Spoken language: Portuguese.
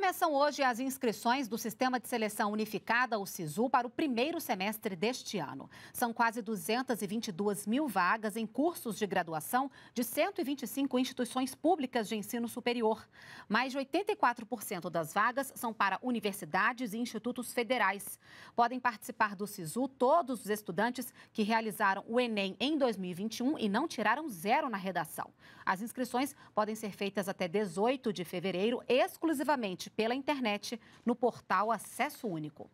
Começam hoje as inscrições do Sistema de Seleção Unificada, o SISU, para o primeiro semestre deste ano. São quase 222 mil vagas em cursos de graduação de 125 instituições públicas de ensino superior. Mais de 84% das vagas são para universidades e institutos federais. Podem participar do SISU todos os estudantes que realizaram o Enem em 2021 e não tiraram zero na redação. As inscrições podem ser feitas até 18 de fevereiro, exclusivamente pela internet no portal Acesso Único.